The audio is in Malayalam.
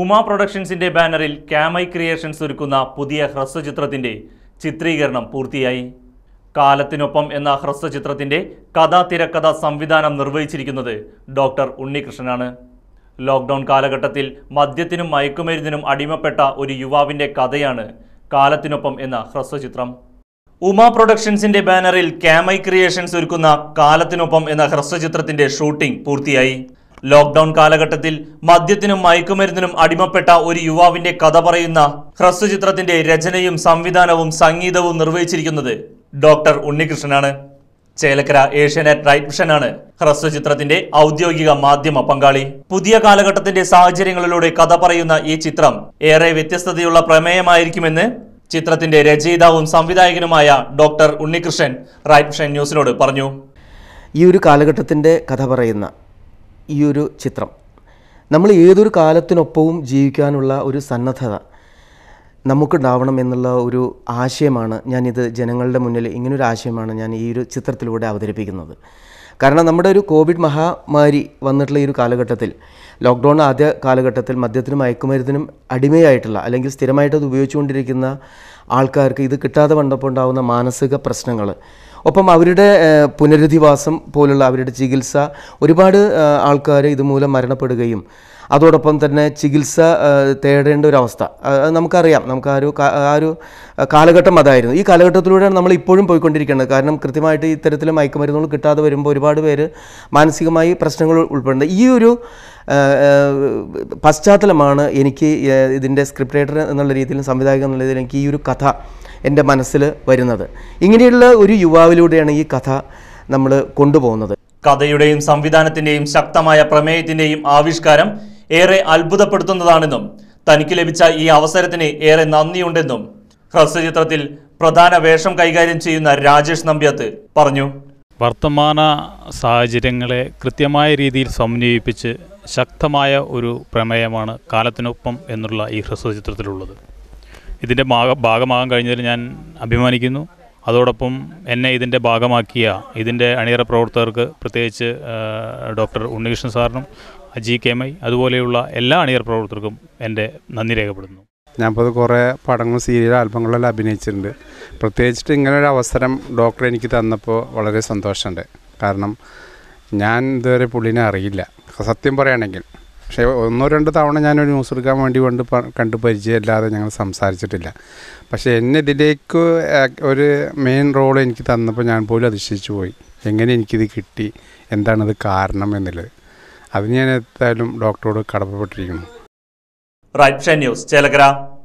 ഉമ പ്രൊഡക്ഷൻസിന്റെ ബാനറിൽ ക്യാമൈ ക്രിയേഷൻസ് ഒരുക്കുന്ന പുതിയ ഹ്രസ്വചിത്രത്തിന്റെ ചിത്രീകരണം പൂർത്തിയായി കാലത്തിനൊപ്പം എന്ന ഹ്രസ്വചിത്രത്തിന്റെ കഥാ തിരക്കഥ സംവിധാനം നിർവഹിച്ചിരിക്കുന്നത് ഡോക്ടർ ഉണ്ണികൃഷ്ണനാണ് ലോക്ക്ഡൗൺ കാലഘട്ടത്തിൽ മദ്യത്തിനും മയക്കുമരുന്നിനും അടിമപ്പെട്ട ഒരു യുവാവിൻ്റെ കഥയാണ് കാലത്തിനൊപ്പം എന്ന ഹ്രസ്വചിത്രം ഉമ പ്രൊഡക്ഷൻസിന്റെ ബാനറിൽ ക്യാമൈ ക്രിയേഷൻസ് ഒരുക്കുന്ന കാലത്തിനൊപ്പം എന്ന ഹ്രസ്വചിത്രത്തിന്റെ ഷൂട്ടിംഗ് പൂർത്തിയായി ലോക്ക്ഡൌൺ കാലഘട്ടത്തിൽ മദ്യത്തിനും മയക്കുമരുന്നിനും അടിമപ്പെട്ട ഒരു യുവാവിന്റെ കഥ പറയുന്ന ഹ്രസ്വ ചിത്രത്തിന്റെ രചനയും സംവിധാനവും സംഗീതവും നിർവഹിച്ചിരിക്കുന്നത് ഡോക്ടർ ഉണ്ണികൃഷ്ണനാണ് ചേലക്കര ഏഷ്യാനെറ്റ് റൈറ്റ് മിഷനാണ് ഹ്രസ്വ ചിത്രത്തിന്റെ ഔദ്യോഗിക മാധ്യമ പങ്കാളി പുതിയ കാലഘട്ടത്തിന്റെ സാഹചര്യങ്ങളിലൂടെ കഥ പറയുന്ന ഈ ചിത്രം ഏറെ വ്യത്യസ്തതയുള്ള പ്രമേയമായിരിക്കുമെന്ന് ചിത്രത്തിന്റെ രചയിതാവും സംവിധായകനുമായ ഡോക്ടർ ഉണ്ണികൃഷ്ണൻ റൈറ്റ് മിഷൻ ന്യൂസിനോട് പറഞ്ഞു ഈ ഒരു കാലഘട്ടത്തിന്റെ കഥ പറയുന്ന ഈ ഒരു ചിത്രം നമ്മൾ ഏതൊരു കാലത്തിനൊപ്പവും ജീവിക്കാനുള്ള ഒരു സന്നദ്ധത നമുക്കുണ്ടാവണം എന്നുള്ള ഒരു ആശയമാണ് ഞാനിത് ജനങ്ങളുടെ മുന്നിൽ ഇങ്ങനൊരു ആശയമാണ് ഞാൻ ഈ ഒരു ചിത്രത്തിലൂടെ അവതരിപ്പിക്കുന്നത് കാരണം നമ്മുടെ ഒരു കോവിഡ് മഹാമാരി വന്നിട്ടുള്ള ഈ ഒരു കാലഘട്ടത്തിൽ ലോക്ക്ഡൗൺ ആദ്യ കാലഘട്ടത്തിൽ മദ്യത്തിനും മയക്കുമരുന്നിനും അടിമയായിട്ടുള്ള അല്ലെങ്കിൽ സ്ഥിരമായിട്ട് അത് ഉപയോഗിച്ചുകൊണ്ടിരിക്കുന്ന ആൾക്കാർക്ക് ഇത് കിട്ടാതെ വന്നപ്പോൾ ഉണ്ടാകുന്ന മാനസിക പ്രശ്നങ്ങൾ ഒപ്പം അവരുടെ പുനരധിവാസം പോലുള്ള അവരുടെ ചികിത്സ ഒരുപാട് ആൾക്കാർ ഇതുമൂലം മരണപ്പെടുകയും അതോടൊപ്പം തന്നെ ചികിത്സ തേടേണ്ട ഒരു അവസ്ഥ നമുക്കറിയാം നമുക്ക് ആ ഒരു ആ ഒരു കാലഘട്ടം അതായിരുന്നു ഈ കാലഘട്ടത്തിലൂടെയാണ് നമ്മൾ ഇപ്പോഴും പോയിക്കൊണ്ടിരിക്കുന്നത് കാരണം കൃത്യമായിട്ട് ഇത്തരത്തിൽ മയക്കുമരുന്നുകൾ കിട്ടാതെ വരുമ്പോൾ ഒരുപാട് പേര് മാനസികമായി പ്രശ്നങ്ങൾ ഉൾപ്പെടുന്നത് ഈ ഒരു പശ്ചാത്തലമാണ് എനിക്ക് ഇതിൻ്റെ സ്ക്രിപ്റ്റ് റൈറ്റർ എന്നുള്ള രീതിയിലും സംവിധായകൻ എന്നുള്ള രീതിയിലും എനിക്ക് ഈ ഒരു കഥ എൻ്റെ മനസ്സിൽ വരുന്നത് ഇങ്ങനെയുള്ള ഒരു യുവാവിലൂടെയാണ് ഈ കഥ നമ്മൾ കൊണ്ടുപോകുന്നത് കഥയുടെയും സംവിധാനത്തിൻ്റെയും ശക്തമായ പ്രമേയത്തിൻ്റെയും ആവിഷ്കാരം ഏറെ അത്ഭുതപ്പെടുത്തുന്നതാണെന്നും തനിക്ക് ലഭിച്ച ഈ അവസരത്തിന് ഏറെ നന്ദിയുണ്ടെന്നും ഹ്രസ്വചിത്രത്തിൽ പ്രധാന വേഷം കൈകാര്യം ചെയ്യുന്ന രാജേഷ് നമ്പ്യത്ത് പറഞ്ഞു വർത്തമാന സാഹചര്യങ്ങളെ കൃത്യമായ രീതിയിൽ സമന്വയിപ്പിച്ച് ശക്തമായ ഒരു പ്രമേയമാണ് കാലത്തിനൊപ്പം എന്നുള്ള ഈ ഹ്രസ്വചിത്രത്തിലുള്ളത് ഇതിൻ്റെ ഭാഗമാകാൻ കഴിഞ്ഞതിൽ ഞാൻ അഭിമാനിക്കുന്നു അതോടൊപ്പം എന്നെ ഇതിൻ്റെ ഭാഗമാക്കിയ ഇതിൻ്റെ അണിയറ പ്രവർത്തകർക്ക് പ്രത്യേകിച്ച് ഡോക്ടർ ഉണ്ണികൃഷ്ണൻ സാറിനും അജി കെ എം ഐ അതുപോലെയുള്ള എല്ലാ അണിയറ പ്രവർത്തകർക്കും എൻ്റെ നന്ദി രേഖപ്പെടുന്നു ഞാനിപ്പോൾ അത് കുറേ പടങ്ങൾ സീരിയൽ ആൽബങ്ങളെല്ലാം അഭിനയിച്ചിട്ടുണ്ട് പ്രത്യേകിച്ചിട്ട് ഇങ്ങനൊരു അവസരം ഡോക്ടർ എനിക്ക് തന്നപ്പോൾ വളരെ സന്തോഷമുണ്ട് കാരണം ഞാൻ ഇതുവരെ പുള്ളിനെ അറിയില്ല സത്യം പറയുകയാണെങ്കിൽ പക്ഷേ ഒന്നോ രണ്ടോ തവണ ഞാനൊരു ന്യൂസ് എടുക്കാൻ വേണ്ടി കൊണ്ട് കണ്ട് പരിചയമില്ലാതെ ഞങ്ങൾ സംസാരിച്ചിട്ടില്ല പക്ഷേ എന്നെ ഇതിലേക്ക് ഒരു മെയിൻ റോൾ എനിക്ക് തന്നപ്പോൾ ഞാൻ പോലും അതിശയിച്ചു പോയി എങ്ങനെ എനിക്കിത് കിട്ടി എന്താണത് കാരണം എന്നുള്ളത് അത് ഞാൻ എത്തായാലും ഡോക്ടറോട് കടപ്പെട്ടിരിക്കുന്നു റൈറ്റ് ന്യൂസ് ചേലക്കര